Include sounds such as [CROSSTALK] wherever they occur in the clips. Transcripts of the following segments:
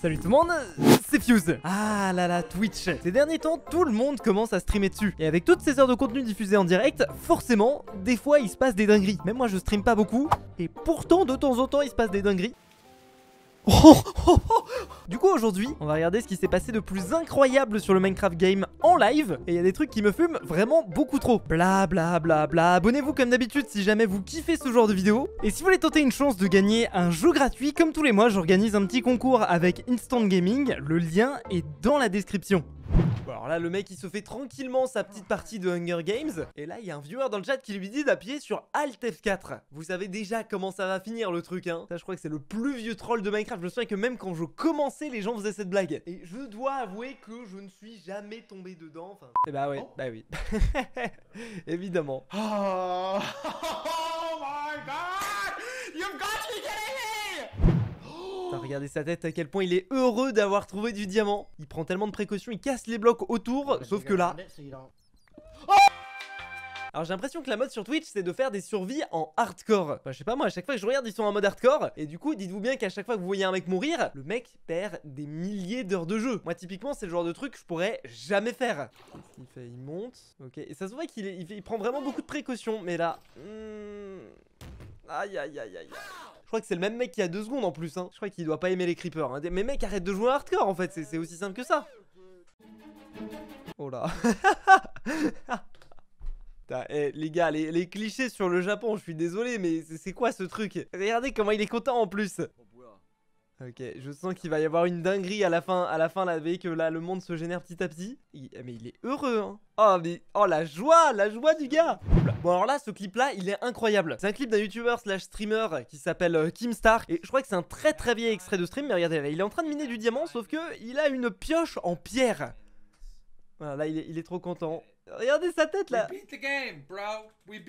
Salut tout le monde, c'est Fuse Ah là là, Twitch Ces derniers temps, tout le monde commence à streamer dessus. Et avec toutes ces heures de contenu diffusées en direct, forcément, des fois, il se passe des dingueries. Même moi, je stream pas beaucoup, et pourtant, de temps en temps, il se passe des dingueries. [LAUGHS] Du coup aujourd'hui on va regarder ce qui s'est passé de plus incroyable sur le Minecraft game en live Et il y a des trucs qui me fument vraiment beaucoup trop Bla bla bla bla Abonnez-vous comme d'habitude si jamais vous kiffez ce genre de vidéo Et si vous voulez tenter une chance de gagner un jeu gratuit Comme tous les mois j'organise un petit concours avec Instant Gaming Le lien est dans la description Bon, alors là, le mec, il se fait tranquillement sa petite partie de Hunger Games. Et là, il y a un viewer dans le chat qui lui dit d'appuyer sur Alt F4. Vous savez déjà comment ça va finir le truc, hein. Ça, je crois que c'est le plus vieux troll de Minecraft. Je me souviens que même quand je commençais, les gens faisaient cette blague. Et je dois avouer que je ne suis jamais tombé dedans. Enfin. Et eh bah, oh. bah oui, bah [LAUGHS] oui. Évidemment. Ah. [LAUGHS] Regardez sa tête, à quel point il est heureux d'avoir trouvé du diamant. Il prend tellement de précautions, il casse les blocs autour, sauf que là... alors j'ai l'impression que la mode sur Twitch c'est de faire des survies en hardcore. Enfin je sais pas moi, à chaque fois que je regarde ils sont en mode hardcore et du coup dites-vous bien qu'à chaque fois que vous voyez un mec mourir, le mec perd des milliers d'heures de jeu. Moi typiquement c'est le genre de truc que je pourrais jamais faire. Il, fait il monte, ok, et ça se voit qu'il prend vraiment beaucoup de précautions mais là... Hmm. aïe aïe aïe aïe. Je crois que c'est le même mec qui a deux secondes en plus. Hein. Je crois qu'il doit pas aimer les creepers. Hein. Mais mec, arrête de jouer hardcore en fait, c'est aussi simple que ça. Oh là. [LAUGHS] Eh, les gars, les clichés sur le Japon, je suis désolé, mais c'est quoi ce truc Regardez comment il est content en plus Ok, je sens qu'il va y avoir une dinguerie à la fin, à la fin là, vous que là le monde se génère petit à petit. Eh, mais il est heureux, hein. Oh mais oh la joie, la joie du gars. Bon alors là, ce clip là, il est incroyable. C'est un clip d'un youtubeur slash streamer qui s'appelle euh, Kim Stark, et je crois que c'est un très très vieil extrait de stream. Mais regardez, là, il est en train de miner du diamant, sauf que il a une pioche en pierre. Voilà, là il est trop content. Regardez sa tête là. We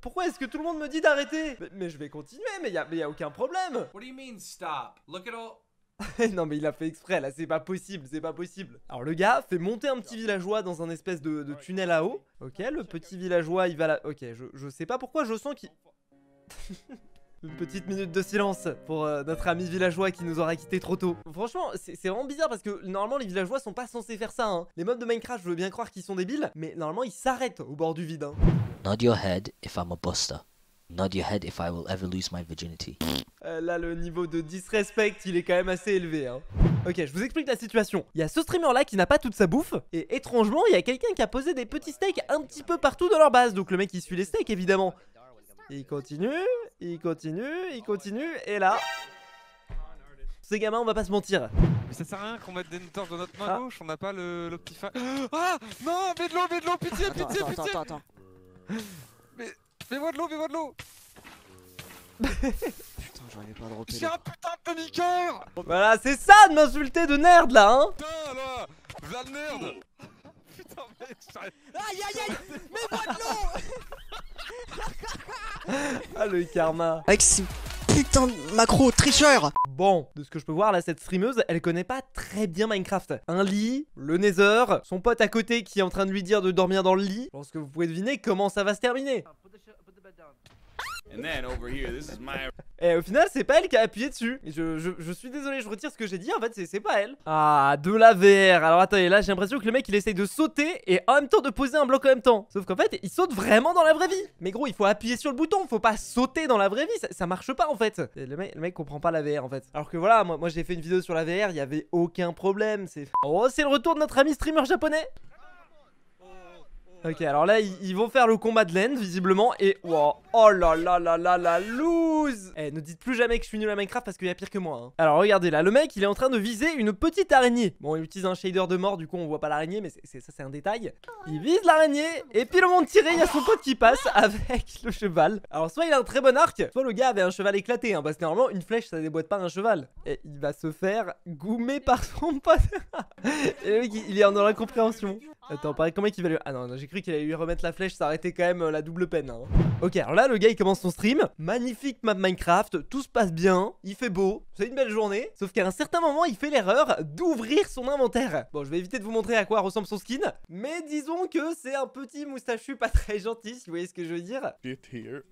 Pourquoi est-ce que tout le monde me dit d'arrêter mais, je vais continuer, mais y a, y a aucun problème. What do stop? Look at [LAUGHS] non mais il a fait exprès là, c'est pas possible, c'est pas possible. Alors le gars fait monter un petit villageois dans un espèce de, tunnel à eau. Ok, le petit villageois il va là. Ok, je, je sais pas pourquoi je sens qu'il... [LAUGHS] une petite minute de silence pour euh, notre ami villageois qui nous aura quitté trop tôt. Franchement, c'est vraiment bizarre parce que normalement les villageois sont pas censés faire ça. Hein. Les mobs de Minecraft, je veux bien croire qu'ils sont débiles, mais normalement ils s'arrêtent au bord du vide. Hein. Nod your head if I'm a buster. Nod your head if I will ever lose my virginity. Euh, là, le niveau de disrespect, il est quand même assez élevé. Hein. Ok, je vous explique la situation. Il y a ce streamer là qui n'a pas toute sa bouffe, et étrangement, il y a quelqu'un qui a posé des petits steaks un petit peu partout dans leur base. Donc le mec il suit les steaks évidemment. Il continue, il continue, il continue, et là... Ces gamins, on va pas se mentir. Mais ça sert à rien qu'on mette des torches dans notre main ah. gauche, on n'a pas le, petit fa... [GASPS] Ah Non Mets de l'eau, mets de l'eau, pitié, pitié, pitié Attends, attends, attends. [LAUGHS] Mais... Mets-moi de l'eau, mets-moi de l'eau [LAUGHS] Putain, ai pas de le J'ai un putain de demi Voilà, c'est ça de m'insulter de nerd là, hein Putain là le nerd Putain, mec, j'arrive. Aïe aïe aïe Mets-moi de l'eau [LAUGHS] ah le karma Avec putain putains de macro tricheur Bon, de ce que je peux voir là, cette streameuse, elle connaît pas très bien Minecraft. Un lit, le nether, son pote à côté qui est en train de lui dire de dormir dans le lit. Je pense que vous pouvez deviner comment ça va se terminer. Et au final, c'est pas elle qui a appuyé dessus. je, je, je suis désolé, je retire ce que j'ai dit. En fait, c'est pas elle. Ah, de la VR. Alors attendez, là, j'ai l'impression que le mec il essaye de sauter et en même temps de poser un bloc en même temps. Sauf qu'en fait, il saute vraiment dans la vraie vie. Mais gros, il faut appuyer sur le bouton. Faut pas sauter dans la vraie vie. Ça, marche pas en fait. le, mec, comprend pas la VR en fait. Alors que voilà, moi, j'ai fait une vidéo sur la VR. Il y avait aucun problème. C'est. Oh, c'est le retour de notre ami streamer japonais. Ok, alors là, ils, vont faire le combat de l'end, visiblement, et... Oh là là là là la loose Eh, ne dites plus jamais que je suis nul à Minecraft parce qu'il y a pire que moi. Hein. Alors regardez là, le mec, il est en train de viser une petite araignée. Bon, il utilise un shader de mort, du coup, on voit pas l'araignée, mais ça, c'est un détail. Il vise l'araignée, et puis le moment de tirer, il y a son pote qui passe [LAUGHS] avec le cheval. Alors, soit il a un très bon arc, soit le gars avait un cheval éclaté, hein, parce que normalement, une flèche, ça déboîte pas un cheval. Et il va se faire goumer par son pote. [LAUGHS] et le mec, il est en incompréhension Attends, pareil, comment il va lui... Ah non, non, j'ai cru qu'il allait lui remettre la flèche, ça arrêtait quand même euh, la double peine. Hein. Ok, alors là, le gars, il commence son stream. Magnifique map Minecraft, tout se passe bien, il fait beau, c'est une belle journée. Sauf qu'à un certain moment, il fait l'erreur d'ouvrir son inventaire. Bon, je vais éviter de vous montrer à quoi ressemble son skin, mais disons que c'est un petit moustachu pas très gentil, si vous voyez ce que je veux dire.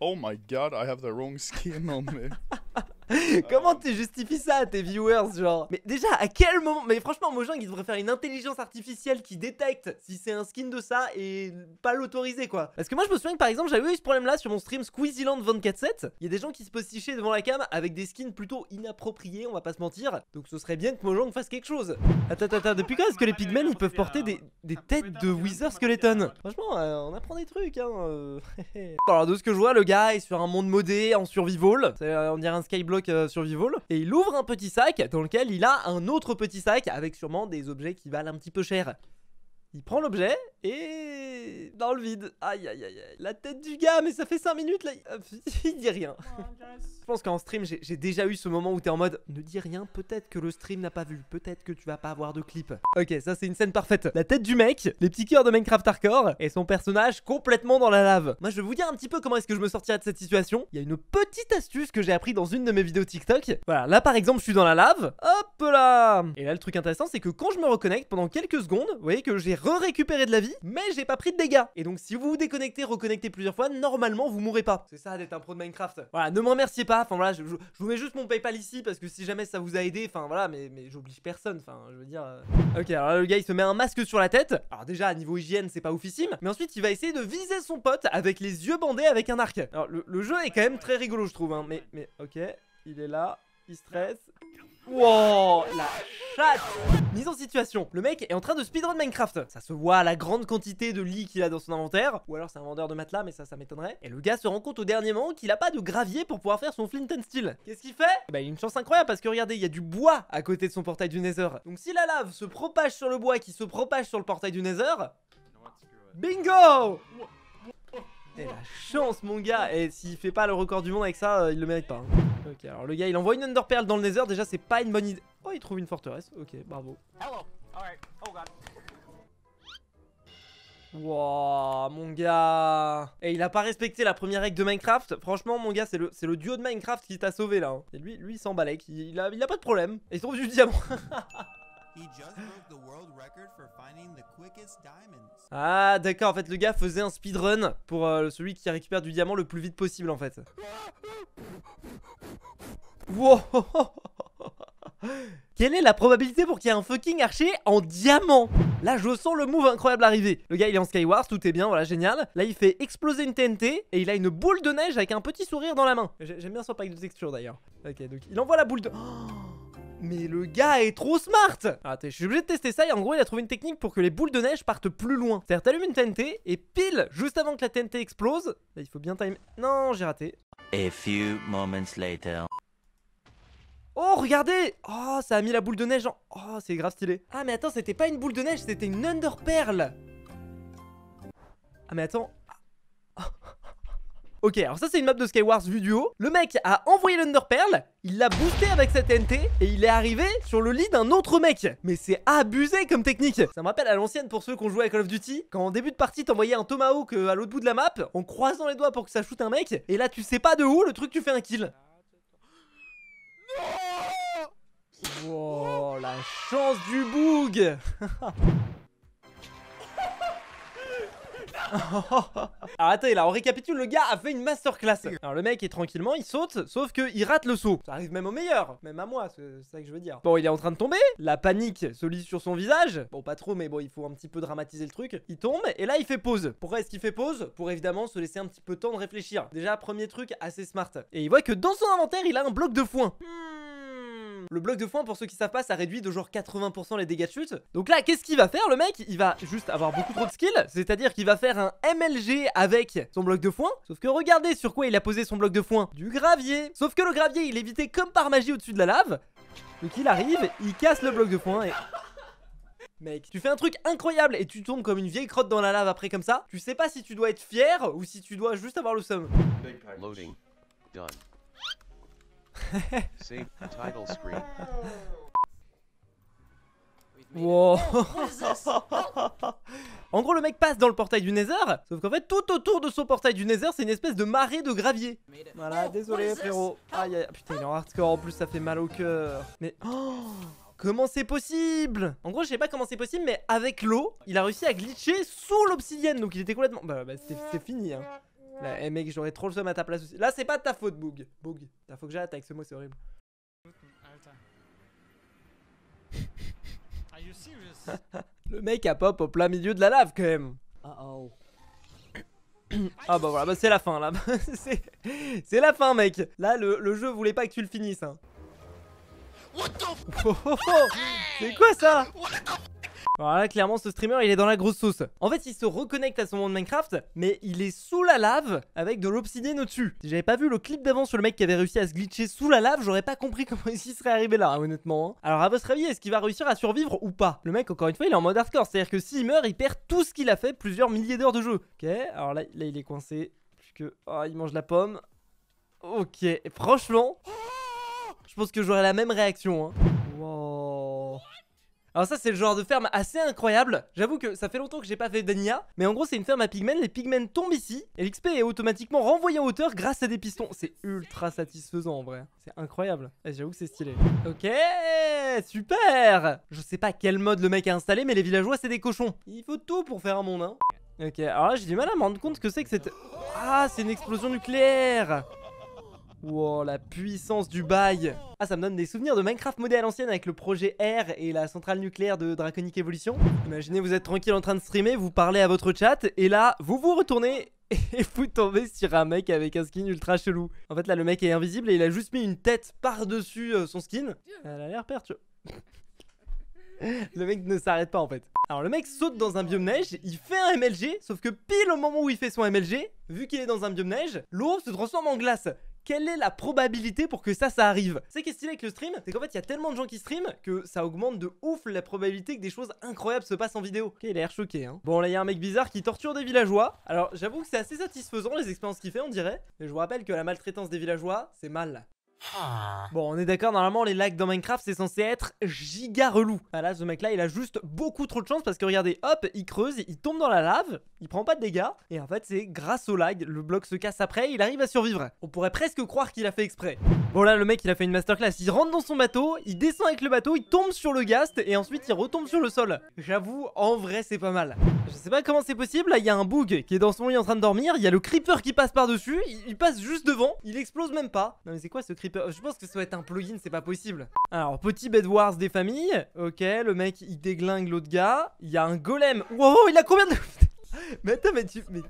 Oh my god, I have the wrong skin on me. [LAUGHS] [LAUGHS] Comment tu justifies ça à tes viewers, genre Mais déjà, à quel moment Mais franchement, Mojang, il devrait faire une intelligence artificielle qui détecte si c'est un skin de ça et pas l'autoriser, quoi. Parce que moi, je me souviens que par exemple, j'avais eu ce problème-là sur mon stream Squeezyland 24-7. Il y a des gens qui se postichaient devant la cam avec des skins plutôt inappropriés, on va pas se mentir. Donc ce serait bien que Mojang fasse quelque chose. Attends, attends, depuis quand est-ce que les pigmen ils peuvent porter des, des têtes de Wither Skeleton Franchement, euh, on apprend des trucs, hein. Euh, [LAUGHS] Alors, de ce que je vois, le gars est sur un monde modé en survival. Euh, on dirait un skyblock euh, sur Et il ouvre un petit sac dans lequel il a un autre petit sac avec sûrement des objets qui valent un petit peu cher. Il prend l'objet et dans le vide. Aïe, aïe, aïe, aïe. La tête du gars, mais ça fait 5 minutes là. [LAUGHS] Il dit rien. Je pense qu'en stream, j'ai déjà eu ce moment où t'es en mode ne dis rien, peut-être que le stream n'a pas vu, peut-être que tu vas pas avoir de clip. Ok, ça c'est une scène parfaite. La tête du mec, les petits cœurs de Minecraft Hardcore et son personnage complètement dans la lave. Moi, je vais vous dire un petit peu comment est-ce que je me sortirais de cette situation. Il y a une petite astuce que j'ai appris dans une de mes vidéos TikTok. Voilà, là par exemple, je suis dans la lave. Hop là Et là, le truc intéressant, c'est que quand je me reconnecte pendant quelques secondes, vous voyez que j'ai re-récupéré de la vie mais j'ai pas pris de dégâts. Et donc si vous vous déconnectez, reconnectez plusieurs fois, normalement vous mourrez pas. C'est ça d'être un pro de Minecraft. Voilà, ne me remerciez pas, enfin voilà, je, vous mets juste mon Paypal ici parce que si jamais ça vous a aidé, enfin voilà, mais, j'oblige personne, enfin je veux dire... Euh. Ok, alors là le gars il se met un masque sur la tête, alors déjà à niveau hygiène c'est pas oufissime, mais ensuite il va essayer de viser son pote avec les yeux bandés avec un arc. Alors le, jeu est quand même très rigolo je trouve, hein. mais, mais ok, il est là, il stresse, Wow, la chatte Mise en situation, le mec est en train de speedrun Minecraft. Ça se voit à la grande quantité de lits qu'il a dans son inventaire. Ou alors c'est un vendeur de matelas, mais ça, ça m'étonnerait. Et le gars se rend compte au dernier moment qu'il a pas de gravier pour pouvoir faire son flint and steel. Qu'est-ce qu'il fait Bah il a une chance incroyable parce que regardez, il y a du bois à côté de son portail du Nether. Donc si la lave se propage sur le bois qui se propage sur le portail du Nether... Bingo Et eh, la chance mon gars Et s'il fait pas le record du monde avec ça, euh, il le mérite pas. Hein. Ok, alors le gars il envoie une Underpearl dans le Nether, déjà c'est pas une bonne idée. Oh, il trouve une forteresse, ok, bravo. Oh, wow, mon gars Et il a pas respecté la première règle de Minecraft. Franchement, mon gars, c'est le, le duo de Minecraft qui t'a sauvé, là. Hein. Et lui, lui il s'en Il, a, pas de problème. Et il trouve du diamant. ah, d'accord. En fait, le gars faisait un speedrun pour euh, celui qui récupère du diamant le plus vite possible, en fait. Ah, ah, quelle est la probabilité pour qu'il y ait un fucking archer en diamant Là, je sens le move incroyable arriver. Le gars, il est en Skywars, tout est bien, voilà, génial. Là, il fait exploser une TNT et il a une boule de neige avec un petit sourire dans la main. J'aime bien son pack de texture d'ailleurs. Ok, donc il envoie la boule de... [GASPS] mais le gars est trop smart Attends, ah, Je suis obligé de tester ça et en gros il a trouvé une technique pour que les boules de neige partent plus loin. C'est-à-dire t'allumes une TNT et pile juste avant que la TNT explose, il faut bien timer... Non j'ai raté. A few moments later. Oh, regardez Oh, ça a mis la boule de neige en... Oh, c'est grave stylé. Ah, mais attends, c'était pas une boule de neige, c'était une underpearl. Ah, mais attends... [LAUGHS] Ok, alors ça c'est une map de Skywars vue du haut. Le mec a envoyé l'Underpearl, il l'a boosté avec sa TNT et il est arrivé sur le lit d'un autre mec. Mais c'est abusé comme technique. Ça me rappelle à l'ancienne pour ceux qui ont joué à Call of Duty, quand en début de partie t'envoyais un Tomahawk euh, à l'autre bout de la map en croisant les doigts pour que ça shoot un mec et là tu sais pas de où, le truc tu fais un kill. Oh, la chance du boug [LAUGHS] Alors attendez là, on récapitule, le gars a fait une masterclass. Alors le mec est tranquillement, il saute, sauf que il rate le saut. Ça arrive même au meilleur, même à moi, c'est ça que je veux dire. Bon, il est en train de tomber, la panique se lit sur son visage. Bon, pas trop, mais bon, il faut un petit peu dramatiser le truc. Il tombe, et là il fait pause. Pourquoi est-ce qu'il fait pause Pour évidemment se laisser un petit peu de temps de réfléchir. Déjà, premier truc assez smart. Et il voit que dans son inventaire, il a un bloc de foin. Hmm le bloc de foin, pour ceux qui savent pas, ça réduit de genre 80% les dégâts de chute. Donc là, qu'est-ce qu'il va faire le mec Il va juste avoir beaucoup trop de skills, c'est-à-dire qu'il va faire un MLG avec son bloc de foin. Sauf que regardez sur quoi il a posé son bloc de foin Du gravier Sauf que le gravier, il est évité comme par magie au-dessus de la lave. Donc il arrive, il casse le bloc de foin et... [LAUGHS] Mec, tu fais un truc incroyable et tu tombes comme une vieille crotte dans la lave après comme ça. Tu sais pas si tu dois être fier ou si tu dois juste avoir le seum. Save title screen. Wow [LAUGHS] En gros, le mec passe dans le portail du Nether, sauf qu'en fait, tout autour de son portail du Nether, c'est une espèce de marée de gravier. Voilà, oh, désolé frérot. Ah. putain, il est en hardcore, en plus, ça fait mal au cœur. Mais... Oh, comment c'est possible En gros, je sais pas comment c'est possible, mais avec l'eau, il a réussi à glitcher sous l'obsidienne, donc il était complètement... Bah, bah c'est fini, hein eh mec, j'aurais trop le somme à ta place aussi. Là, c'est pas de ta faute, Boog. Boog, t'as faut que j'arrête avec ce mot, c'est horrible. [LAUGHS] le mec a pop au plein milieu de la lave quand même. oh. ah bah voilà, bah c'est la fin là. [LAUGHS] c'est la fin mec. Là le, jeu voulait pas que tu le finisses. Hein. [LAUGHS] Oh, oh, oh. C'est quoi ça alors clairement, ce streamer, il est dans la grosse sauce. En fait, il se reconnecte à son monde Minecraft, mais il est sous la lave avec de l'obsidienne au-dessus. Si j'avais pas vu le clip d'avant sur le mec qui avait réussi à se glitcher sous la lave, j'aurais pas compris [LAUGHS] comment il serait arrivé là, hein, honnêtement. Hein. Alors, à votre avis, est-ce qu'il va réussir à survivre ou pas Le mec, encore une fois, il est en mode hardcore, c'est-à-dire que s'il meurt, il perd tout ce qu'il a fait, plusieurs milliers d'heures de jeu. Ok, alors là, il est coincé. puisque Oh, il mange la pomme. Ok, franchement, je pense que j'aurais la même réaction. Hein. Wow. Alors ça c'est le genre de ferme assez incroyable. J'avoue que ça fait longtemps que j'ai pas fait d'Ania, mais en gros c'est une ferme à pigmen, les pigmen tombent ici et l'XP est automatiquement renvoyé en hauteur grâce à des pistons. C'est ultra satisfaisant en vrai. C'est incroyable. J'avoue que c'est stylé. OK, super. Je sais pas quel mode le mec a installé mais les villageois c'est des cochons. Il faut tout pour faire un monde hein. OK, alors là j'ai du mal à me rendre compte que c'est que cette Ah, c'est une explosion nucléaire. Wow, la puissance du bail Ah, ça me donne des souvenirs de Minecraft modèle ancienne avec le projet R et la centrale nucléaire de Draconic Evolution. Imaginez, vous êtes tranquille en train de streamer, vous parlez à votre chat, et là, vous vous retournez [LAUGHS] et vous tombez sur un mec avec un skin ultra chelou. En fait, là, le mec est invisible et il a juste mis une tête par-dessus euh, son skin. Elle a l'air perturbée. [LAUGHS] le mec ne s'arrête pas en fait. Alors le mec saute dans un biome neige, il fait un MLG, sauf que pile au moment où il fait son MLG, vu qu'il est dans un biome neige, l'eau se transforme en glace quelle est la probabilité pour que ça, ça arrive C'est qui est stylé avec le stream, c'est qu'en fait, il y a tellement de gens qui stream que ça augmente de ouf la probabilité que des choses incroyables se passent en vidéo. Ok, il a l'air choqué, hein. Bon, là, il y a un mec bizarre qui torture des villageois. Alors, j'avoue que c'est assez satisfaisant les expériences qu'il fait, on dirait. Mais je vous rappelle que la maltraitance des villageois, c'est mal. Ah. Bon, on est d'accord, normalement, les lags dans Minecraft, c'est censé être giga relou. Ah là, ce mec-là, il a juste beaucoup trop de chance parce que regardez, hop, il creuse, il tombe dans la lave, il prend pas de dégâts. Et en fait, c'est grâce au lag, le bloc se casse après, il arrive à survivre. On pourrait presque croire qu'il a fait exprès. Bon là, le mec, il a fait une masterclass. Il rentre dans son bateau, il descend avec le bateau, il tombe sur le gast et ensuite il retombe sur le sol. J'avoue, en vrai, c'est pas mal. Je sais pas comment c'est possible, là, il y a un bug qui est dans son lit en train de dormir, il y a le creeper qui passe par-dessus, il passe juste devant, il explose même pas. Non mais c'est quoi ce creeper euh, je pense que ça va être un plugin, c'est pas possible. Alors, petit bedwars des familles. Ok, le mec, il déglingue l'autre gars. Il y a un golem. Wow, il a combien de... [LAUGHS] mais attends, mais tu... Mais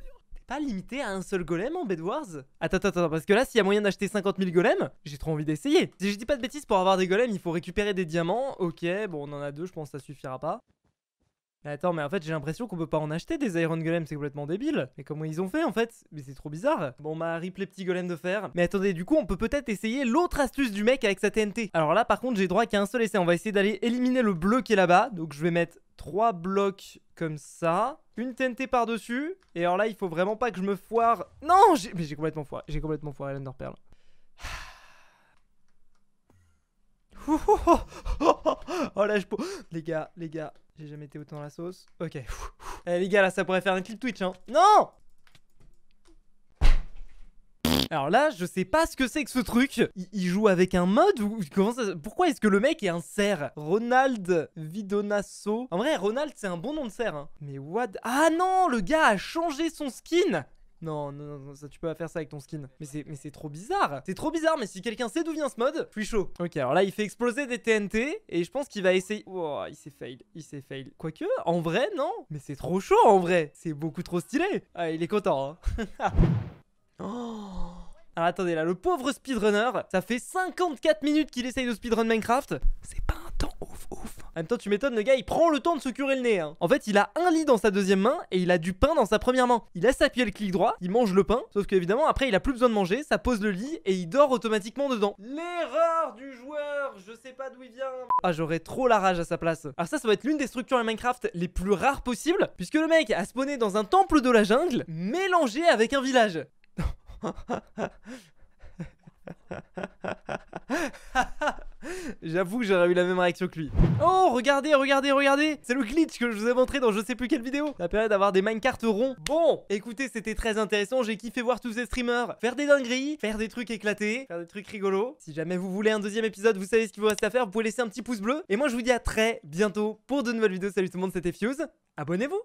pas limité à un seul golem en bedwars Attends, attends, attends, parce que là, s'il y a moyen d'acheter 50 000 golems, j'ai trop envie d'essayer. Si je dis pas de bêtises, pour avoir des golems, il faut récupérer des diamants. Ok, bon, on en a deux, je pense que ça suffira pas attends, mais en fait, j'ai l'impression qu'on peut pas en acheter des Iron Golem, c'est complètement débile. Mais comment ils ont fait en fait Mais c'est trop bizarre. Bon, m'a rip les petits golems de fer. Mais attendez, du coup, on peut peut-être essayer l'autre astuce du mec avec sa TNT. Alors là, par contre, j'ai droit qu'à un seul essai. On va essayer d'aller éliminer le bleu qui est là-bas. Donc, je vais mettre 3 blocs comme ça. Une TNT par-dessus. Et alors là, il faut vraiment pas que je me foire. Non, j'ai complètement foiré. J'ai complètement foiré l'Enderpearl. [LAUGHS] Oh, là, je... Les gars, les gars, j'ai jamais été autant dans la sauce. Ok. Eh les gars, là, ça pourrait faire un clip Twitch, hein. Non alors là, je sais pas ce que c'est que ce truc. Il, joue avec un mode ou comment ça, Pourquoi est-ce que le mec est un cerf Ronald Vidonasso. En vrai, Ronald, c'est un bon nom de cerf. Hein. Mais what Ah non, le gars a changé son skin. Non, non, non, ça, tu peux pas faire ça avec ton skin. Mais c'est, mais c'est trop bizarre. C'est trop bizarre, mais si quelqu'un sait d'où vient ce mode, je suis chaud. Ok, alors là, il fait exploser des TNT et je pense qu'il va essayer. Oh, il s'est fail, il s'est fail. Quoique, en vrai, non. Mais c'est trop chaud en vrai. C'est beaucoup trop stylé. Ah, il est content. Hein. [LAUGHS] oh. Alors attendez, là, le pauvre speedrunner, ça fait 54 minutes qu'il essaye de speedrun Minecraft. C'est pas un temps ouf, ouf. En même temps, tu m'étonnes, le gars, il prend le temps de se curer le nez. Hein. En fait, il a un lit dans sa deuxième main et il a du pain dans sa première main. Il laisse appuyer le clic droit, il mange le pain, sauf qu'évidemment, après, il a plus besoin de manger, ça pose le lit et il dort automatiquement dedans. L'erreur du joueur, je sais pas d'où il vient. Ah, j'aurais trop la rage à sa place. Alors ah, ça, ça va être l'une des structures à Minecraft les plus rares possibles, puisque le mec a spawné dans un temple de la jungle mélangé avec un village. [LAUGHS] J'avoue que j'aurais eu la même réaction que lui. Oh, regardez, regardez, regardez C'est le glitch que je vous ai montré dans je sais plus quelle vidéo. Ça permet d'avoir des minecarts ronds. Bon, écoutez, c'était très intéressant. J'ai kiffé voir tous ces streamers faire des dingueries, faire des trucs éclatés, faire des trucs rigolos. Si jamais vous voulez un deuxième épisode, vous savez ce qu'il vous reste à faire. Vous pouvez laisser un petit pouce bleu. Et moi, je vous dis à très bientôt pour de nouvelles vidéos. Salut tout le monde, c'était Fuse. Abonnez-vous